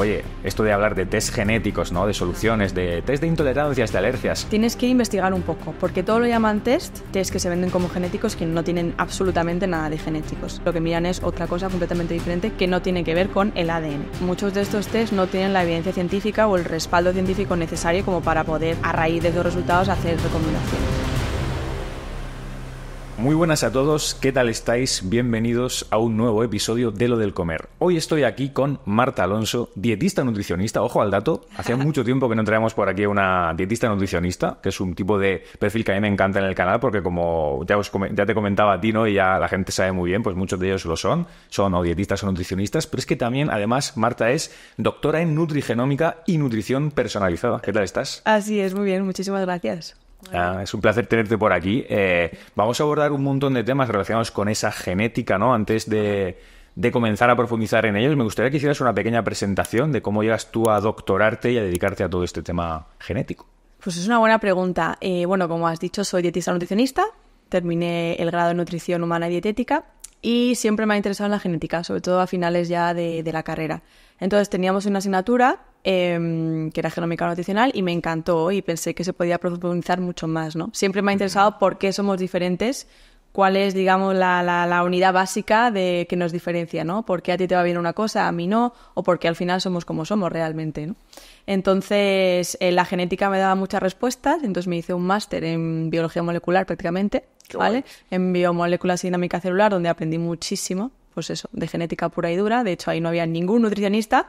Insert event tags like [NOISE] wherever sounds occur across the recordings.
Oye, esto de hablar de test genéticos, ¿no? De soluciones, de test de intolerancias, de alergias. Tienes que investigar un poco, porque todo lo llaman test, test que se venden como genéticos que no tienen absolutamente nada de genéticos. Lo que miran es otra cosa completamente diferente que no tiene que ver con el ADN. Muchos de estos test no tienen la evidencia científica o el respaldo científico necesario como para poder, a raíz de esos resultados, hacer recomendaciones. Muy buenas a todos, ¿qué tal estáis? Bienvenidos a un nuevo episodio de Lo del Comer. Hoy estoy aquí con Marta Alonso, dietista nutricionista. Ojo al dato, hace [LAUGHS] mucho tiempo que no traíamos por aquí una dietista nutricionista, que es un tipo de perfil que a mí me encanta en el canal, porque como ya, os, ya te comentaba a ti, ¿no? Y ya la gente sabe muy bien, pues muchos de ellos lo son, son o dietistas o nutricionistas, pero es que también, además, Marta es doctora en nutrigenómica y nutrición personalizada. ¿Qué tal estás? Así es, muy bien, muchísimas gracias. Ah, es un placer tenerte por aquí. Eh, vamos a abordar un montón de temas relacionados con esa genética, ¿no? Antes de, comenzar a profundizar en ellos, me gustaría que hicieras una pequeña presentación de cómo llegas tú a doctorarte y a dedicarte a todo este tema genético. Pues es una buena pregunta. Eh, bueno, como has dicho, soy dietista nutricionista, terminé el grado en nutrición humana y dietética y siempre me ha interesado en la genética, sobre todo a finales ya de, la carrera. Entonces teníamos una asignatura em, que era genómica nutricional y me encantó y pensé que se podía profundizar mucho más, ¿no? Siempre me ha interesado por qué somos diferentes, cuál es, digamos, la, unidad básica de que nos diferencia, ¿no? ¿Por qué a ti te va bien una cosa, a mí no? ¿O porque al final somos como somos realmente, ¿no? Entonces, eh, la genética me daba muchas respuestas, entonces me hice un máster en biología molecular prácticamente en biomoléculas y dinámica celular, donde aprendí muchísimo, pues eso, de genética pura y dura. De hecho, ahí no había ningún nutricionista.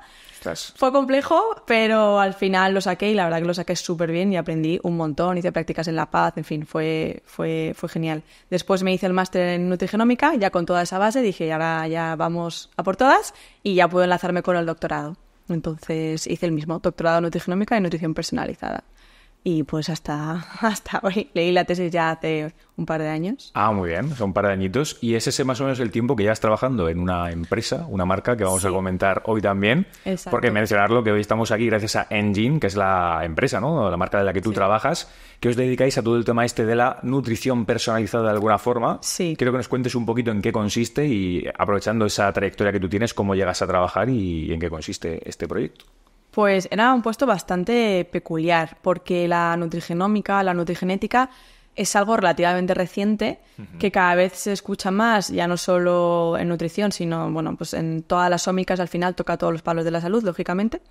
Fue complejo, pero al final lo saqué y la verdad que lo saqué súper bien y aprendí un montón. Hice prácticas en La Paz, en fin, fue, fue, fue genial. Después me hice el máster en nutrigenómica, ya con toda esa base dije, ahora ya vamos a por todas y ya puedo enlazarme con el doctorado. Entonces hice el mismo, doctorado en nutrigenómica y nutrición personalizada. Y pues hasta, [LAUGHS] hasta hoy leí la tesis ya hace un par de años. Ah, muy bien, son un par de añitos. Y es más o menos el tiempo que ya estás trabajando en una empresa, una marca que vamos a comentar hoy también. Exacto. Porque mencionarlo que hoy estamos aquí gracias a Engine, que es la empresa, ¿no? La marca de la que tú trabajas, que os dedicáis a todo el tema este de la nutrición personalizada de alguna forma. Sí. Quiero que nos cuentes un poquito en qué consiste y aprovechando esa trayectoria que tú tienes, cómo llegas a trabajar y en qué consiste este proyecto. Pues era un puesto bastante peculiar, porque la nutrigenómica, la nutrigenética, es algo relativamente reciente que cada vez se escucha más, ya no solo en nutrición, sino bueno, pues en todas las ómicas al final toca todos los palos de la salud, lógicamente.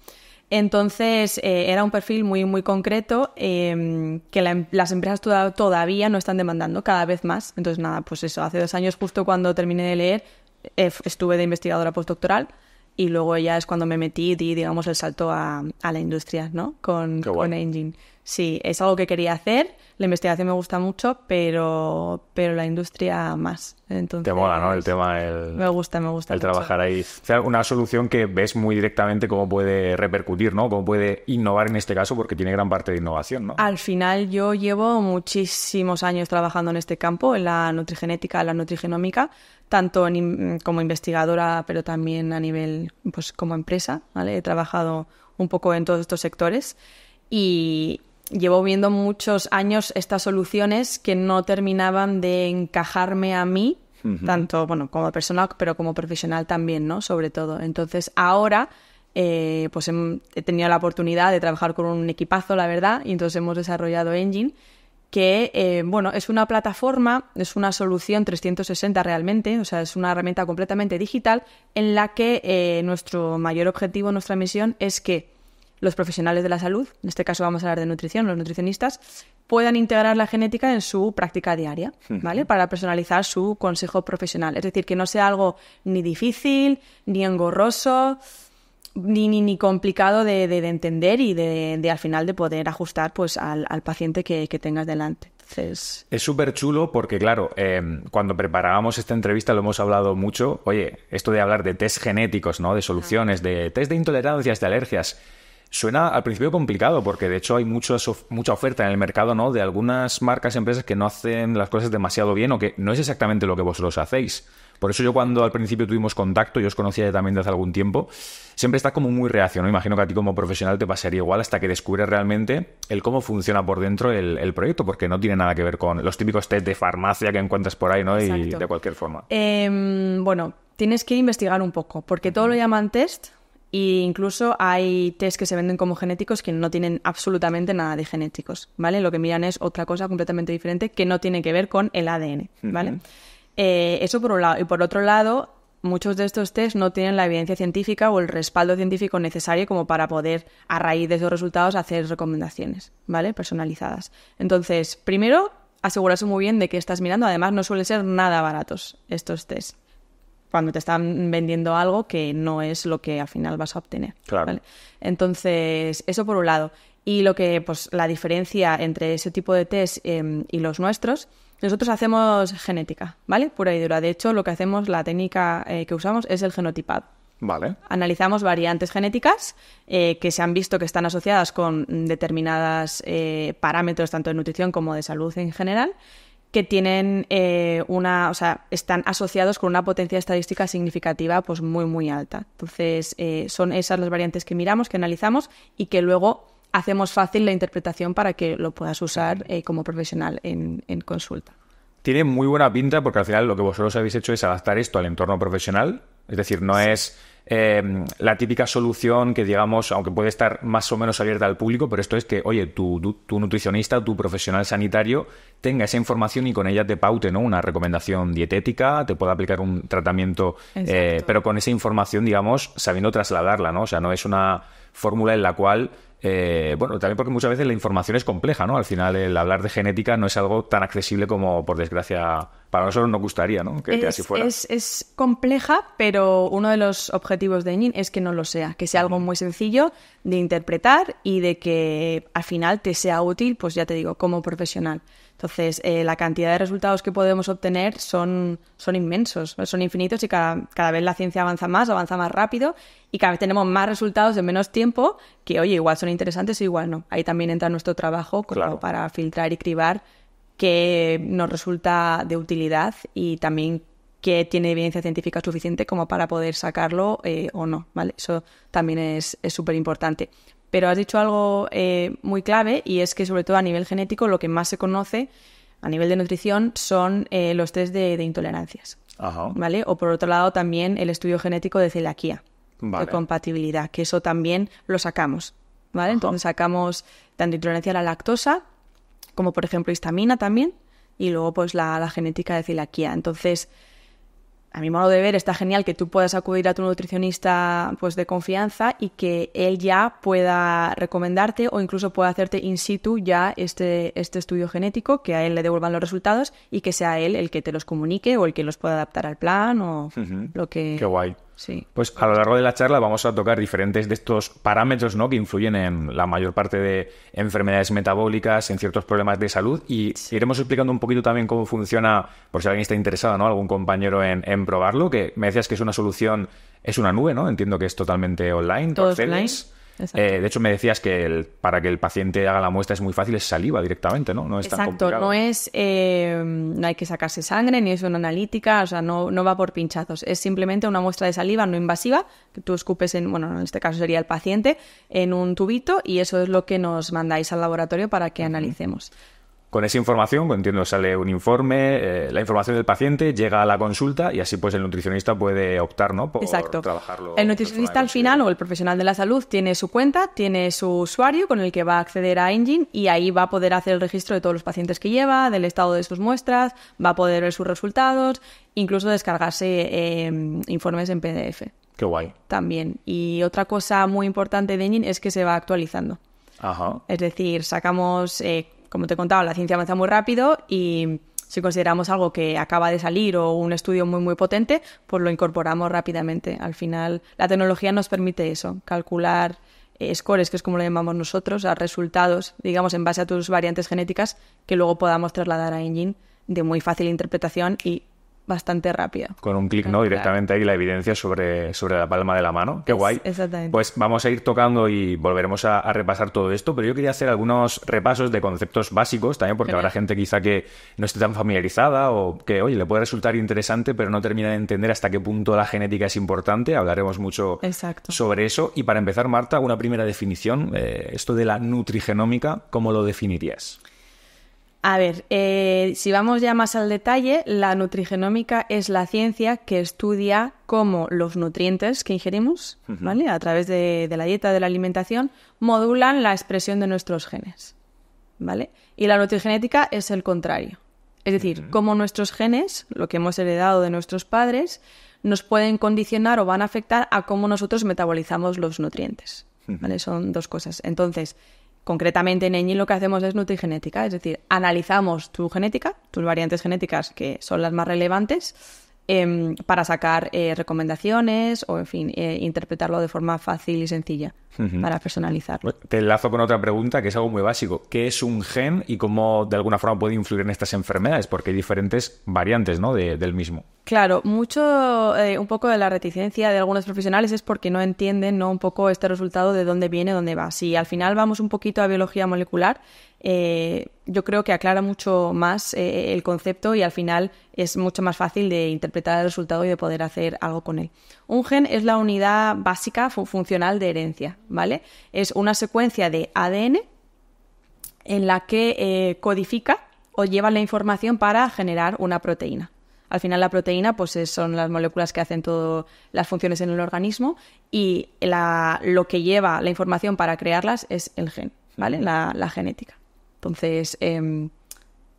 Entonces eh, era un perfil muy, muy concreto em, que em, las empresas todavía no están demandando cada vez más. Entonces nada, pues eso, hace dos años justo cuando terminé de leer eh, estuve de investigadora postdoctoral y luego ya es cuando me metí y digamos, el salto a, la industria, ¿no? Con, Engine. Sí, es algo que quería hacer, la investigación me gusta mucho, pero, pero la industria más. Entonces, Te mola, ¿no? El tema, el... Me gusta, me gusta. El trabajar ahí. O sea, una solución que ves muy directamente cómo puede repercutir, ¿no? Cómo puede innovar en este caso, porque tiene gran parte de innovación, ¿no? Al final yo llevo muchísimos años trabajando en este campo, en la nutrigenética, la nutrigenómica, tanto mm, como investigadora, pero también a nivel, pues como empresa, ¿vale? He trabajado un poco en todos estos sectores y llevo viendo muchos años estas soluciones que no terminaban de encajarme a mí, tanto, bueno, como personal, pero como profesional también, ¿no? Sobre todo. Entonces, ahora... Eh, pues he, tenido la oportunidad de trabajar con un equipazo, la verdad, y entonces hemos desarrollado Engine, que eh, bueno, es una plataforma, es una solución 360 realmente, o sea, es una herramienta completamente digital en la que eh, nuestro mayor objetivo, nuestra misión es que los profesionales de la salud, en este caso vamos a hablar de nutrición, los nutricionistas, puedan integrar la genética en su práctica diaria, hmm. ¿vale? Para personalizar su consejo profesional. Es decir, que no sea algo ni difícil, ni engorroso, ni, ni, complicado de, entender y de, al final de poder ajustar pues al, paciente que, tengas delante. Es súper chulo porque, claro, em, cuando preparábamos esta entrevista lo hemos hablado mucho. Oye, esto de hablar de test genéticos, ¿no? De soluciones, de test de intolerancias, de alergias. Suena al principio complicado porque de hecho hay mucho, mucha oferta en el mercado, ¿no? De algunas marcas, empresas que no hacen las cosas demasiado bien o que no es exactamente lo que vosotros hacéis. Por eso yo cuando al principio tuvimos contacto, yo os conocía también desde hace algún tiempo, siempre está como muy reacio, ¿no? Imagino que a ti como profesional te pasaría igual hasta que descubres realmente el cómo funciona por dentro el, proyecto, porque no tiene nada que ver con los típicos test de farmacia que encuentras por ahí, ¿no? Y de cualquier forma. Em, bueno, tienes que investigar un poco, porque todo lo llaman test, e incluso hay test que se venden como genéticos que no tienen absolutamente nada de genéticos, ¿vale? Lo que miran es otra cosa completamente diferente que no tiene que ver con el ADN, ¿vale? Eh, eso por un lado. Y por otro lado, muchos de estos test no tienen la evidencia científica o el respaldo científico necesario como para poder, a raíz de esos resultados, hacer recomendaciones, ¿vale? Personalizadas. Entonces, primero, asegurarse muy bien de que estás mirando. Además, no suelen ser nada baratos estos test. Cuando te están vendiendo algo que no es lo que al final vas a obtener. Claro. Entonces, eso por un lado. Y lo que, pues, la diferencia entre ese tipo de test em, y los nuestros nosotros hacemos genética, ¿vale? Pura y dura. De hecho, lo que hacemos, la técnica eh, que usamos es el genotipado. Vale. Analizamos variantes genéticas eh, que se han visto que están asociadas con determinados eh, parámetros, tanto de nutrición como de salud en general, que tienen una, o sea, están asociados con una potencia estadística significativa, pues muy, muy alta. Entonces, son esas las variantes que miramos, que analizamos y que luego hacemos fácil la interpretación para que lo puedas usar eh, como profesional en, consulta. Tiene muy buena pinta porque al final lo que vosotros habéis hecho es adaptar esto al entorno profesional. Es decir, no es em, la típica solución que, digamos, aunque puede estar más o menos abierta al público, pero esto es que, oye, tu, nutricionista, tu profesional sanitario tenga esa información y con ella te paute ¿no? una recomendación dietética, te pueda aplicar un tratamiento, eh, pero con esa información, digamos, sabiendo trasladarla, ¿no? O sea, no es una fórmula en la cual eh, bueno, también porque muchas veces la información es compleja, ¿no? Al final el hablar de genética no es algo tan accesible como, por desgracia, para nosotros nos gustaría, ¿no? Que, es, así fuera. Es, es, compleja, pero uno de los objetivos de Enin es que no lo sea, que sea algo muy sencillo de interpretar y de que al final te sea útil, pues ya te digo, como profesional. Entonces, eh, la cantidad de resultados que podemos obtener son, son inmensos, son infinitos y cada, vez la ciencia avanza más, avanza más rápido y cada vez tenemos más resultados en menos tiempo que, oye, igual son interesantes, o igual no. Ahí también entra nuestro trabajo para filtrar y cribar qué nos resulta de utilidad y también qué tiene evidencia científica suficiente como para poder sacarlo eh, o no, ¿vale? Eso también es súper importante. Pero has dicho algo eh, muy clave y es que sobre todo a nivel genético lo que más se conoce a nivel de nutrición son eh, los test de, de intolerancias. Ajá. ¿Vale? O por otro lado también el estudio genético de celiaquía, vale. de compatibilidad, que eso también lo sacamos. ¿Vale? Entonces sacamos tanto intolerancia a la lactosa como por ejemplo histamina también y luego pues la, la genética de celiaquía. Entonces a mi modo de ver, está genial que tú puedas acudir a tu nutricionista pues, de confianza y que él ya pueda recomendarte o incluso pueda hacerte in situ ya este, este estudio genético, que a él le devuelvan los resultados y que sea él el que te los comunique o el que los pueda adaptar al plan o lo que... Qué guay. Pues a lo largo de la charla vamos a tocar diferentes de estos parámetros ¿no? que influyen en la mayor parte de enfermedades metabólicas, en ciertos problemas de salud y iremos explicando un poquito también cómo funciona, por si alguien está interesado, ¿no? algún compañero en, probarlo, que me decías que es una solución, es una nube, ¿no? Entiendo que es totalmente online. Todo online. Eh, de hecho, me decías que para que el paciente haga la muestra es muy fácil, es saliva directamente, ¿no? No es Exacto, no es, eh, no hay que sacarse sangre, ni es una analítica, o sea, no, no va por pinchazos. Es simplemente una muestra de saliva no invasiva, que tú escupes en, bueno, en este caso sería el paciente, en un tubito y eso es lo que nos mandáis al laboratorio para que analicemos. Con esa información, entiendo, sale un informe, eh, la información del paciente llega a la consulta y así pues el nutricionista puede optar, ¿no? Por Exacto. trabajarlo. El nutricionista al final o el profesional de la salud tiene su cuenta, tiene su usuario con el que va a acceder a Engine y ahí va a poder hacer el registro de todos los pacientes que lleva, del estado de sus muestras, va a poder ver sus resultados, incluso descargarse em, informes en PDF. Qué guay. También. Y otra cosa muy importante de Engine es que se va actualizando. Ajá. Es decir, sacamos eh, como te contaba, la ciencia avanza muy rápido y si consideramos algo que acaba de salir o un estudio muy muy potente, pues lo incorporamos rápidamente. Al final, la tecnología nos permite eso, calcular eh, scores, que es como lo llamamos nosotros, a resultados, digamos, en base a tus variantes genéticas que luego podamos trasladar a engine de muy fácil interpretación y bastante rápida. Con un clic, ah, ¿no? Directamente ahí la evidencia sobre, sobre la palma de la mano. Qué guay. Exactamente. Pues vamos a ir tocando y volveremos a, repasar todo esto, pero yo quería hacer algunos repasos de conceptos básicos también, porque habrá gente quizá que no esté tan familiarizada o que, oye, le puede resultar interesante, pero no termina de entender hasta qué punto la genética es importante. Hablaremos mucho sobre eso. Y para empezar, Marta, una primera definición. Eh, esto de la nutrigenómica, ¿cómo lo definirías? A ver, eh, si vamos ya más al detalle, la nutrigenómica es la ciencia que estudia cómo los nutrientes que ingerimos, ¿vale? A través de, la dieta, de la alimentación, modulan la expresión de nuestros genes, ¿vale? Y la nutrigenética es el contrario. Es decir, cómo nuestros genes, lo que hemos heredado de nuestros padres, nos pueden condicionar o van a afectar a cómo nosotros metabolizamos los nutrientes. ¿Vale? Son dos cosas. Entonces, Concretamente en Eñi lo que hacemos es nutrigenética, es decir, analizamos tu genética, tus variantes genéticas que son las más relevantes, em, para sacar eh, recomendaciones o, en fin, eh, interpretarlo de forma fácil y sencilla para personalizarlo. Te enlazo con otra pregunta que es algo muy básico. ¿Qué es un gen y cómo de alguna forma puede influir en estas enfermedades? Porque hay diferentes variantes del mismo. Claro, mucho, eh, un poco de la reticencia de algunos profesionales es porque no entienden, Un poco este resultado de dónde viene, dónde va. Si al final vamos un poquito a biología molecular, eh, yo creo que aclara mucho más eh, el concepto y al final es mucho más fácil de interpretar el resultado y de poder hacer algo con él. Un gen es la unidad básica funcional de herencia, ¿vale? Es una secuencia de ADN en la que codifica o lleva la información para generar una proteína, al final la proteína pues son las moléculas que hacen todas las funciones en el organismo y lo que lleva la información para crearlas es el gen, ¿vale? La, genética. Entonces, em,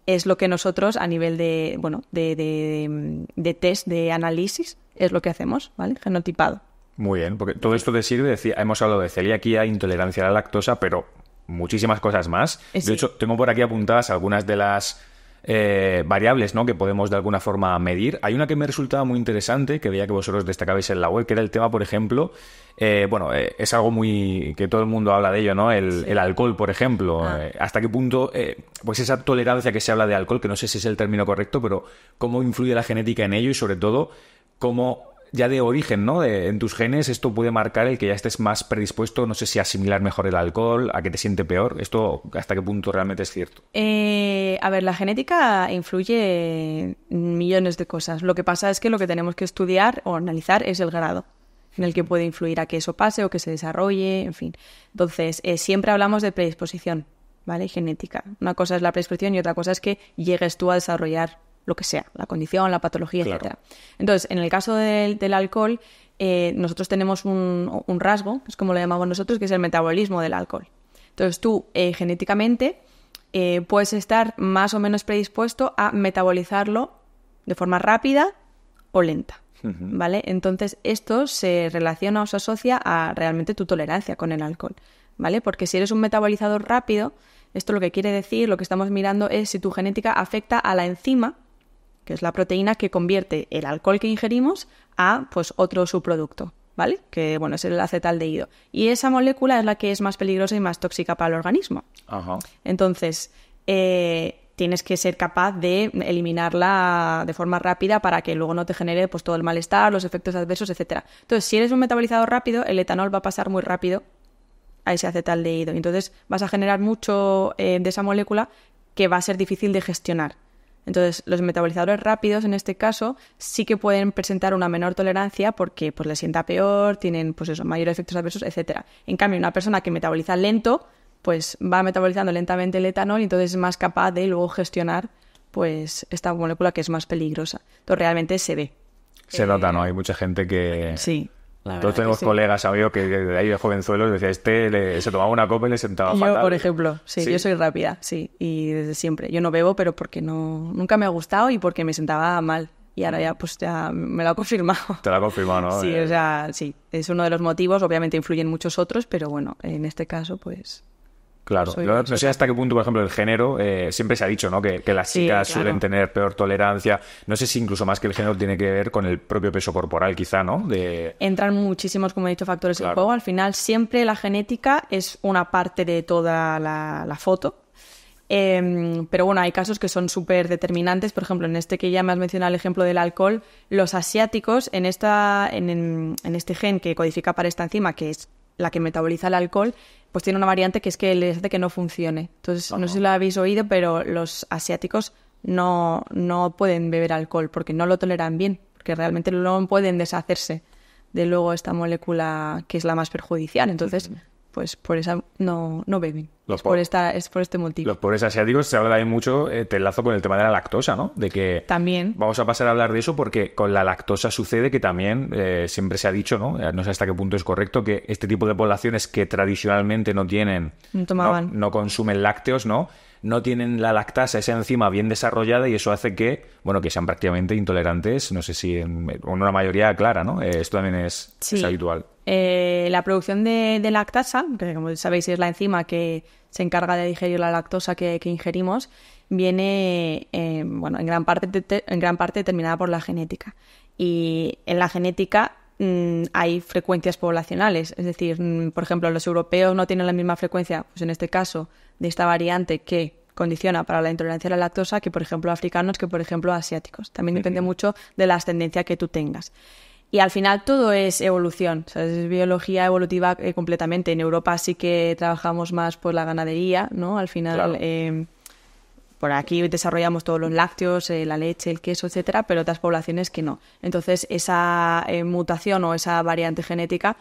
es lo que nosotros a nivel de, bueno, de, de, test, de análisis, es lo que hacemos, ¿vale? Genotipado. Muy bien, porque todo esto te sirve, hemos hablado de celiaquía, intolerancia a la lactosa, pero muchísimas cosas más. De hecho, tengo por aquí apuntadas algunas de las eh, variables ¿no? que podemos de alguna forma medir. Hay una que me resultaba muy interesante, que veía que vosotros destacabais en la web, que era el tema, por ejemplo, eh, bueno, eh, es algo muy que todo el mundo habla de ello, ¿no? El, alcohol, por ejemplo. Ah. ¿Hasta qué punto, pues esa tolerancia que se habla de alcohol, que no sé si es el término correcto, pero cómo influye la genética en ello y sobre todo cómo ya de origen, ¿no? en tus genes esto puede marcar el que ya estés más predispuesto, no sé si asimilar mejor el alcohol, a que te siente peor. ¿Esto hasta qué punto realmente es cierto? Eh, a ver, la genética influye en millones de cosas. Lo que pasa es que lo que tenemos que estudiar o analizar es el grado en el que puede influir a que eso pase o que se desarrolle, en fin. Entonces, eh, siempre hablamos de predisposición, ¿vale? Genética. Una cosa es la predisposición y otra cosa es que llegues tú a desarrollar lo que sea, la condición, la patología, etcétera etc. Entonces, en el caso del, alcohol, eh, nosotros tenemos un, rasgo, es como lo llamamos nosotros, que es el metabolismo del alcohol. Entonces, tú eh, genéticamente eh, puedes estar más o menos predispuesto a metabolizarlo de forma rápida o lenta. ¿Vale? Entonces, esto se relaciona o se asocia a realmente tu tolerancia con el alcohol. ¿Vale? Porque si eres un metabolizador rápido, esto lo que quiere decir, lo que estamos mirando es si tu genética afecta a la enzima que es la proteína que convierte el alcohol que ingerimos a pues, otro subproducto, ¿vale? Que bueno, es el acetaldehído. Y esa molécula es la que es más peligrosa y más tóxica para el organismo. Ajá. Entonces, eh, tienes que ser capaz de eliminarla de forma rápida para que luego no te genere pues, todo el malestar, los efectos adversos, etc. Entonces, si eres un metabolizador rápido, el etanol va a pasar muy rápido a ese acetaldehído. Entonces, vas a generar mucho eh, de esa molécula que va a ser difícil de gestionar. Entonces, los metabolizadores rápidos en este caso sí que pueden presentar una menor tolerancia porque pues, les sienta peor, tienen pues eso, mayores efectos adversos, etc. En cambio, una persona que metaboliza lento, pues va metabolizando lentamente el etanol y entonces es más capaz de luego gestionar pues esta molécula que es más peligrosa. Entonces, realmente se ve. Se ¿no? Eh, Hay mucha gente que... Sí todos tenemos colegas, amigos, que de ahí de jovenzuelos decía, este se tomaba una copa y le sentaba yo, por ejemplo, sí, yo soy rápida, sí, y desde siempre. Yo no bebo, pero porque no, nunca me ha gustado y porque me sentaba mal. Y ahora ya, pues ya me lo ha confirmado. Te lo ha confirmado, ¿no? Sí, eh. o sea, sí, es uno de los motivos, obviamente influyen muchos otros, pero bueno, en este caso, pues Claro, no, sé hasta qué punto, por ejemplo, el género, eh, siempre se ha dicho, ¿no? Que, las chicas suelen tener peor tolerancia. No sé si incluso más que el género tiene que ver con el propio peso corporal, quizá, ¿no? Entran muchísimos, como he dicho, factores en juego. Al final, siempre la genética es una parte de toda la, foto. Em, pero bueno, hay casos que son súper determinantes. Por ejemplo, en este que ya me has mencionado el ejemplo del alcohol, los asiáticos en, esta, en este gen que codifica para esta enzima, que es la que metaboliza el alcohol, pues tiene una variante que es que les hace que no funcione. Entonces, no sé si lo habéis oído, pero los asiáticos no, no pueden beber alcohol porque no lo toleran bien, porque realmente no pueden deshacerse de luego esta molécula que es la más perjudicial. Entonces, pues por esa no, no beben. por, esta, es por este motivo. Los pobres asiáticos se habla ahí mucho, eh, te enlazo con el tema de la lactosa, ¿no? De que. También. Vamos a pasar a hablar de eso porque con la lactosa sucede que también eh, siempre se ha dicho, ¿no? Eh, no sé hasta qué punto es correcto, que este tipo de poblaciones que tradicionalmente no tienen. No tomaban. no consumen lácteos, ¿no? no tienen la lactasa, esa enzima bien desarrollada y eso hace que, bueno, que sean prácticamente intolerantes, no sé si en, una mayoría clara, ¿no? Eh, esto también es, habitual. Eh, la producción de, lactasa, que como sabéis es la enzima que se encarga de digerir la lactosa que, ingerimos, viene eh, bueno, en, gran parte, en gran parte determinada por la genética. Y en la genética Mm, hay frecuencias poblacionales. Es decir, mm, por ejemplo, los europeos no tienen la misma frecuencia, pues en este caso, de esta variante que condiciona para la intolerancia a la lactosa que, por ejemplo, africanos, que, por ejemplo, asiáticos. También depende mucho de la ascendencia que tú tengas. Y al final todo es evolución, es biología evolutiva eh, completamente. En Europa sí que trabajamos más por la ganadería, ¿no? Al final... Em, por aquí desarrollamos todos los lácteos, eh, la leche, el queso, etcétera, pero otras poblaciones que no. Entonces, esa eh, mutación o esa variante genética,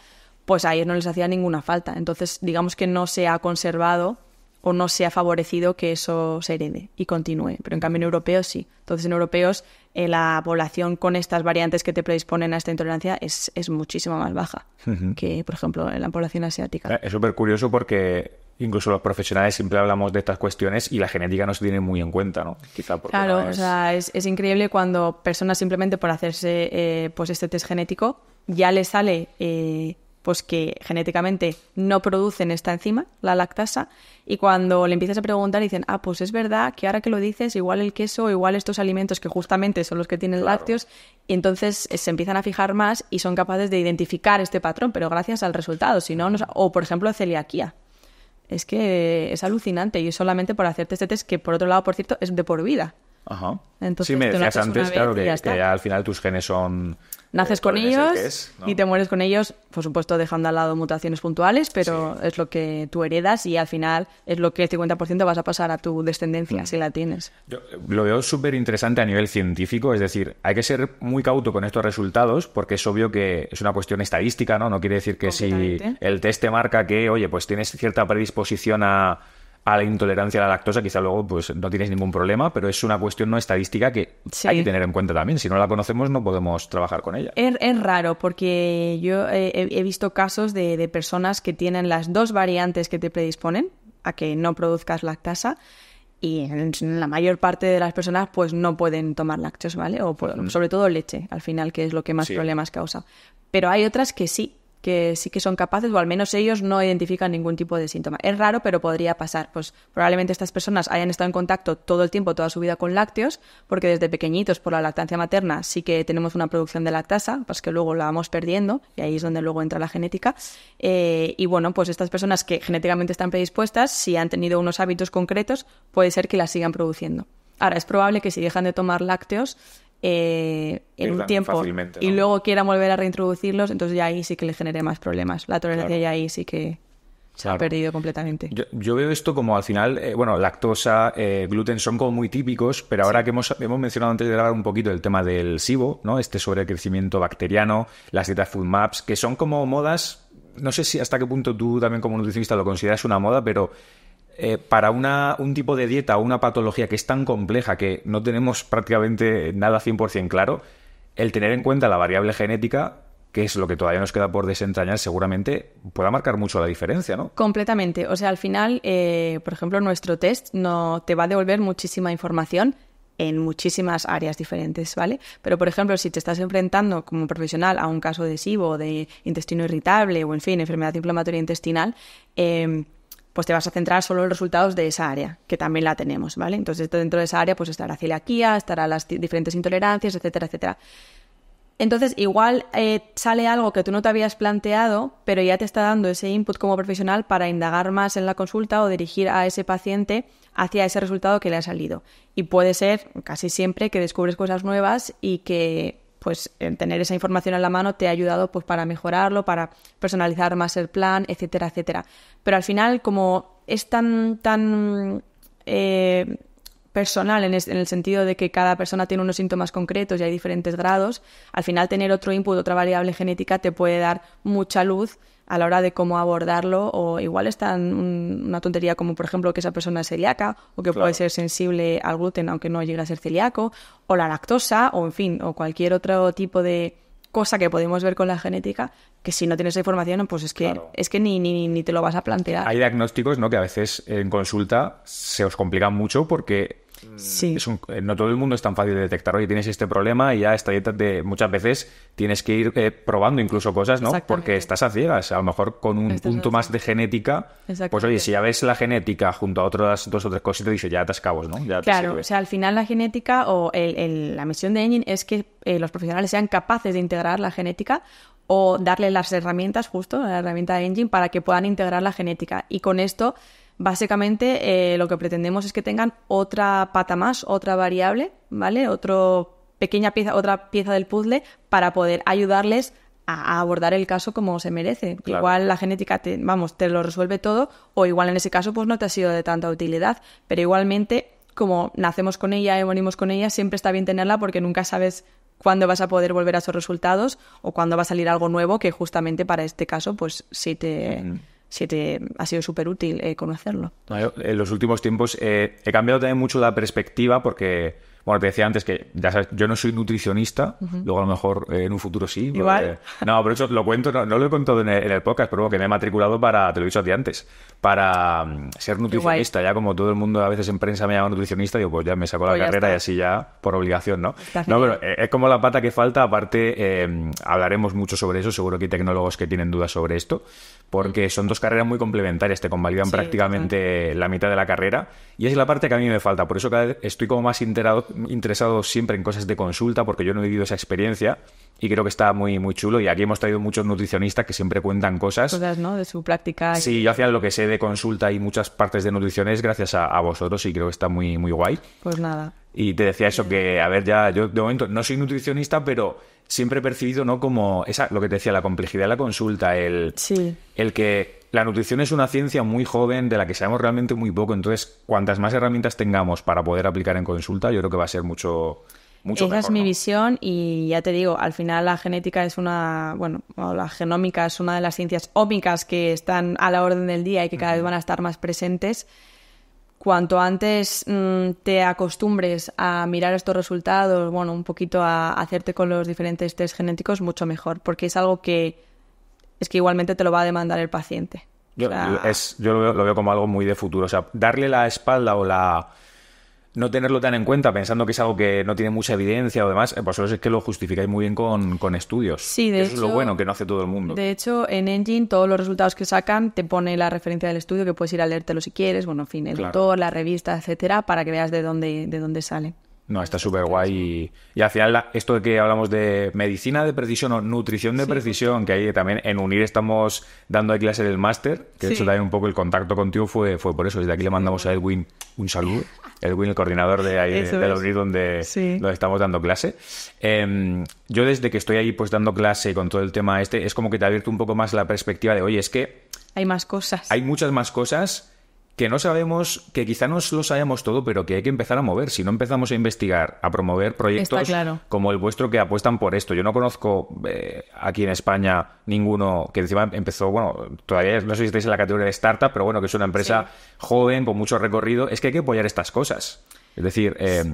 pues a ellos no les hacía ninguna falta. Entonces, digamos que no se ha conservado o no se ha favorecido que eso se herede y continúe. Pero en cambio en europeos sí. Entonces en europeos eh, la población con estas variantes que te predisponen a esta intolerancia es, es muchísimo más baja que, por ejemplo, en la población asiática. Ah, es súper curioso porque incluso los profesionales siempre hablamos de estas cuestiones y la genética no se tiene muy en cuenta, ¿no? claro, o sea, es, increíble cuando personas simplemente por hacerse eh, pues este test genético ya les sale eh, pues que genéticamente no producen esta enzima, la lactasa, y cuando le empiezas a preguntar dicen, ah, pues es verdad que ahora que lo dices, igual el queso, igual estos alimentos que justamente son los que tienen lácteos, y entonces eh, se empiezan a fijar más y son capaces de identificar este patrón, pero gracias al resultado, si no, no o por ejemplo celiaquía es que es alucinante y solamente por hacerte este test que por otro lado, por cierto, es de por vida. Ajá. Entonces, me decías antes, claro, que, al final tus genes son... Naces con ellos y te mueres con ellos, por supuesto dejando al lado mutaciones puntuales, pero es lo que tú heredas y al final es lo que el 50% vas a pasar a tu descendencia mm. si la tienes. lo veo súper interesante a nivel científico, es decir, hay que ser muy cauto con estos resultados porque es obvio que es una cuestión estadística, ¿no? No quiere decir que si el test te marca que, oye, pues tienes cierta predisposición a a la intolerancia a la lactosa, quizá luego pues no tienes ningún problema, pero es una cuestión no estadística que hay que tener en cuenta también. Si no la conocemos, no podemos trabajar con ella. Es, raro, porque yo eh, he, visto casos de, personas que tienen las dos variantes que te predisponen a que no produzcas lactasa. Y la mayor parte de las personas pues no pueden tomar lácteos, ¿vale? O sobre todo leche, al final, que es lo que más problemas causa. Pero hay otras que sí, que sí que son capaces, o al menos ellos no identifican ningún tipo de síntoma. Es raro, pero podría pasar. Pues probablemente estas personas hayan estado en contacto todo el tiempo, toda su vida con lácteos, porque desde pequeñitos por la lactancia materna sí que tenemos una producción de lactasa, pues que luego la vamos perdiendo, y ahí es donde luego entra la genética. Eh, y bueno, pues estas personas que genéticamente están predispuestas, si han tenido unos hábitos concretos, puede ser que las sigan produciendo. Ahora, es probable que si dejan de tomar lácteos, eh, en un tiempo y luego quiera volver a reintroducirlos, entonces ya ahí sí que le genere más problemas. La tolerancia ya ahí sí que se ha perdido completamente. Yo, veo esto como al final, eh, bueno, lactosa, eh, gluten son como muy típicos, pero ahora que hemos, mencionado antes de grabar un poquito el tema del SIBO, ¿no? Este sobrecrecimiento bacteriano, las dietas food maps, que son como modas no sé si hasta qué punto tú también como nutricionista lo consideras una moda, pero eh, para una, un tipo de dieta o una patología que es tan compleja que no tenemos prácticamente nada 100% claro, el tener en cuenta la variable genética que es lo que todavía nos queda por desentrañar, seguramente pueda marcar mucho la diferencia, ¿no? Completamente. O sea, al final, eh, por ejemplo, nuestro test no te va a devolver muchísima información en muchísimas áreas diferentes, ¿vale? Pero, por ejemplo, si te estás enfrentando como profesional a un caso de SIBO, de intestino irritable o, en fin, enfermedad inflamatoria intestinal, eh, pues te vas a centrar solo en los resultados de esa área, que también la tenemos, ¿vale? Entonces dentro de esa área pues estará celiaquía, estará las diferentes intolerancias, etcétera, etcétera. Entonces igual eh, sale algo que tú no te habías planteado, pero ya te está dando ese input como profesional para indagar más en la consulta o dirigir a ese paciente hacia ese resultado que le ha salido. Y puede ser casi siempre que descubres cosas nuevas y que pues tener esa información en la mano te ha ayudado pues para mejorarlo, para personalizar más el plan, etcétera, etcétera. Pero al final, como es tan, tan eh, personal en, el sentido de que cada persona tiene unos síntomas concretos y hay diferentes grados, al final tener otro input, otra variable genética te puede dar mucha luz a la hora de cómo abordarlo o igual está una tontería como por ejemplo que esa persona es celíaca o que puede ser sensible al gluten aunque no llegue a ser celíaco o la lactosa o en fin o cualquier otro tipo de cosa que podemos ver con la genética, que si no tienes esa información, pues es que, es que ni, ni, ni, te lo vas a plantear. Hay diagnósticos ¿no? que a veces en consulta se os complican mucho porque Mm, eh, no todo el mundo es tan fácil de detectar. Oye, tienes este problema y ya esta dieta de muchas veces tienes que ir eh, probando incluso cosas, ¿no? Porque estás a ciegas. A lo mejor con un punto más de genética, pues oye, si ya ves la genética junto a otras dos o tres cosas te dices, ya te cabos ¿no? claro, o sea, al final la genética o la misión de Engine es que eh, los profesionales sean capaces de integrar la genética o darle las herramientas, justo, la herramienta de Engine, para que puedan integrar la genética. Y con esto Básicamente eh, lo que pretendemos es que tengan otra pata más, otra variable, ¿vale? Otra pequeña pieza, otra pieza del puzzle para poder ayudarles a, abordar el caso como se merece. Igual la genética, te, vamos, te lo resuelve todo o igual en ese caso pues no te ha sido de tanta utilidad, pero igualmente como nacemos con ella y morimos con ella, siempre está bien tenerla porque nunca sabes cuándo vas a poder volver a esos resultados o cuándo va a salir algo nuevo que justamente para este caso pues sí te siete, ha sido súper útil eh, conocerlo. En los últimos tiempos eh, he cambiado también mucho la perspectiva porque bueno, te decía antes que, ya sabes, yo no soy nutricionista, luego a lo mejor eh, en un futuro sí. Pues, Igual. Eh, no, pero eso lo cuento, no, lo he contado en el, podcast, pero que me he matriculado para, te lo he dicho a ti antes, para mm, ser nutricionista. Ya como todo el mundo a veces en prensa me llama nutricionista, digo, pues ya me saco la pues carrera y así ya por obligación, ¿no? No, pero es como la pata que falta, aparte eh, hablaremos mucho sobre eso, seguro que hay tecnólogos que tienen dudas sobre esto, porque mm. son dos carreras muy complementarias, te convalidan prácticamente la mitad de la carrera y es la parte que a mí me falta, por eso cada vez estoy como más enterado interesado siempre en cosas de consulta porque yo no he vivido esa experiencia y creo que está muy, muy chulo. Y aquí hemos traído muchos nutricionistas que siempre cuentan cosas. Cosas, De su práctica. Sí, yo hacía lo que sé de consulta y muchas partes de nutrición es gracias a, vosotros y creo que está muy, muy guay. Pues nada. Y te decía eso, que a ver, ya yo de momento no soy nutricionista, pero siempre he percibido, ¿no? Como esa, lo que te decía, la complejidad de la consulta, el, el que la nutrición es una ciencia muy joven de la que sabemos realmente muy poco, entonces cuantas más herramientas tengamos para poder aplicar en consulta, yo creo que va a ser mucho... mucho Esa es mi visión y ya te digo, al final la genética es una, bueno, la genómica es una de las ciencias ómicas que están a la orden del día y que cada vez van a estar más presentes. Cuanto antes mm, te acostumbres a mirar estos resultados, bueno, un poquito a, a hacerte con los diferentes test genéticos, mucho mejor, porque es algo que es que igualmente te lo va a demandar el paciente. Yo, lo, veo, como algo muy de futuro. O sea, darle la espalda o la. No tenerlo tan en cuenta, pensando que es algo que no tiene mucha evidencia o demás, eso eh, es que lo justificáis muy bien con, estudios. Sí, de Eso es lo bueno que no hace todo el mundo. De hecho, en Engine, todos los resultados que sacan te pone la referencia del estudio, que puedes ir a leértelo si quieres, bueno, en fin, el autor, la revista, etcétera, para que veas de dónde, de dónde salen. No, está súper guay. Y, al final, esto de que hablamos de medicina de precisión o nutrición de precisión, que ahí también en UNIR estamos dando clase del máster, que de hecho también un poco el contacto contigo fue, fue por eso. Desde aquí le mandamos a Edwin un saludo. [LAUGHS] Edwin, el coordinador de, ahí, de la UNIR, donde, sí. estamos dando clase. Em, yo desde que estoy ahí pues dando clase con todo el tema este, es como que te ha abierto un poco más la perspectiva de, oye, es que... Hay más cosas. Hay muchas más cosas que no sabemos, que quizá no lo sabemos todo, pero que hay que empezar a mover. Si no empezamos a investigar, a promover proyectos como el vuestro que apuestan por esto. Yo no conozco eh, aquí en España ninguno que encima empezó, bueno, todavía no sé si estáis en la categoría de startup, pero bueno, que es una empresa joven, con mucho recorrido. Es que hay que apoyar estas cosas. Es decir, eh,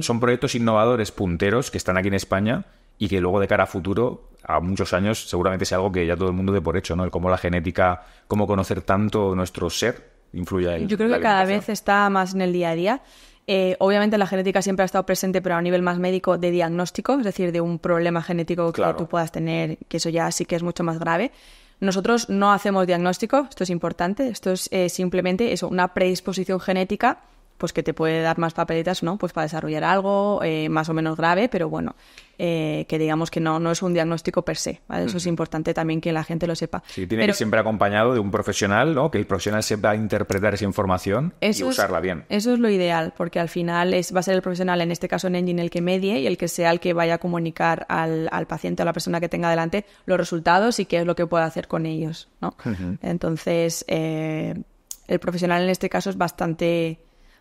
son proyectos innovadores, punteros, que están aquí en España y que luego de cara a futuro, a muchos años, seguramente sea algo que ya todo el mundo de por hecho, ¿no? El cómo la genética, cómo conocer tanto nuestro ser yo creo que cada vez está más en el día a día. Eh, obviamente la genética siempre ha estado presente, pero a nivel más médico de diagnóstico, es decir, de un problema genético que tú puedas tener, que eso ya sí que es mucho más grave. Nosotros no hacemos diagnóstico, esto es importante, esto es eh, simplemente eso, una predisposición genética pues que te puede dar más papeletas, ¿no? Pues para desarrollar algo eh, más o menos grave, pero bueno, eh, que digamos que no, no es un diagnóstico per se, Eso es importante también que la gente lo sepa. Sí, tiene que siempre acompañado de un profesional, ¿no? Que el profesional sepa interpretar esa información y usarla bien. Eso es lo ideal, porque al final es, va a ser el profesional, en este caso en Engine, el que medie y el que sea el que vaya a comunicar al, paciente o a la persona que tenga delante los resultados y qué es lo que pueda hacer con ellos, ¿no? Entonces, eh, el profesional en este caso es bastante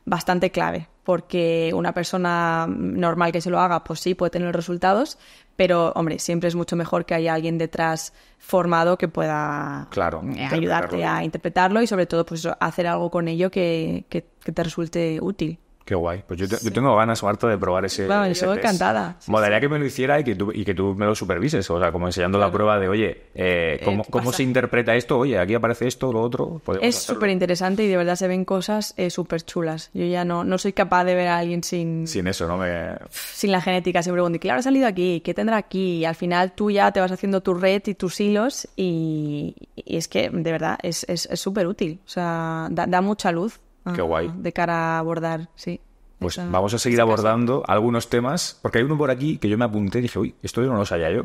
bastante clave, porque una persona normal que se lo haga, pues sí, puede tener resultados, pero hombre, siempre es mucho mejor que haya alguien detrás formado que pueda claro, eh, ayudarte a interpretarlo y sobre todo pues hacer algo con ello que, que te resulte útil. Qué guay. Pues yo, tengo ganas harto de probar ese. Bueno, yo encantada. Sí, que me lo hiciera y que, tú, y que tú me lo supervises. O sea, como enseñando la prueba de, oye, eh, eh, ¿cómo, se interpreta esto? Oye, aquí aparece esto, lo otro. Pues, es súper interesante y de verdad se ven cosas eh, súper chulas. Yo ya no, no soy capaz de ver a alguien sin. Sin eso, ¿no? Sin la genética. Siempre pregunto, ¿qué habrá salido aquí? ¿Qué tendrá aquí? Y al final tú ya te vas haciendo tu red y tus hilos y, es que, de verdad, es súper útil. O sea, da mucha luz Qué guay. De cara a abordar, sí. Pues vamos a seguir abordando algunos temas, porque hay uno por aquí que yo me apunté y dije, uy, esto yo no lo sabía yo.